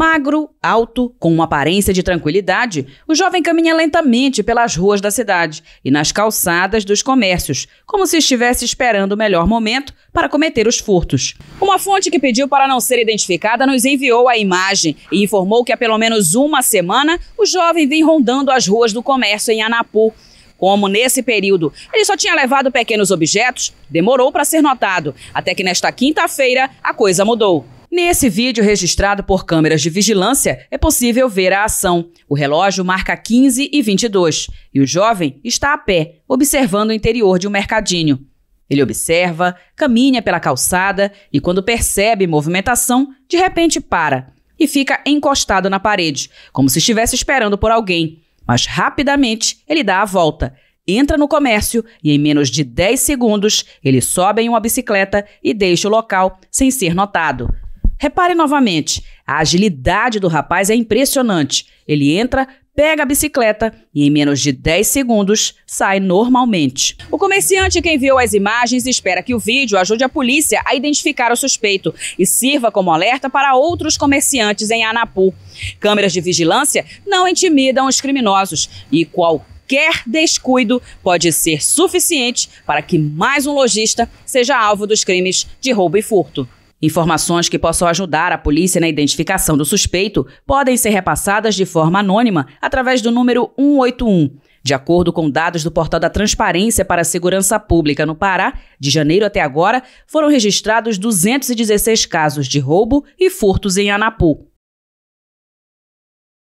Magro, alto, com uma aparência de tranquilidade, o jovem caminha lentamente pelas ruas da cidade e nas calçadas dos comércios, como se estivesse esperando o melhor momento para cometer os furtos. Uma fonte que pediu para não ser identificada nos enviou a imagem e informou que há pelo menos uma semana o jovem vem rondando as ruas do comércio em Anapu. Como nesse período ele só tinha levado pequenos objetos, demorou para ser notado, até que nesta quinta-feira a coisa mudou. Nesse vídeo registrado por câmeras de vigilância, é possível ver a ação. O relógio marca 15 e 22 e o jovem está a pé, observando o interior de um mercadinho. Ele observa, caminha pela calçada e, quando percebe movimentação, de repente para e fica encostado na parede, como se estivesse esperando por alguém. Mas rapidamente ele dá a volta, entra no comércio e, em menos de 10 segundos, ele sobe em uma bicicleta e deixa o local sem ser notado. Repare novamente, a agilidade do rapaz é impressionante. Ele entra, pega a bicicleta e, em menos de 10 segundos, sai normalmente. O comerciante que enviou as imagens espera que o vídeo ajude a polícia a identificar o suspeito e sirva como alerta para outros comerciantes em Anapu. Câmeras de vigilância não intimidam os criminosos e qualquer descuido pode ser suficiente para que mais um lojista seja alvo dos crimes de roubo e furto. Informações que possam ajudar a polícia na identificação do suspeito podem ser repassadas de forma anônima através do número 181. De acordo com dados do Portal da Transparência para a Segurança Pública no Pará, de janeiro até agora, foram registrados 216 casos de roubo e furtos em Anapu.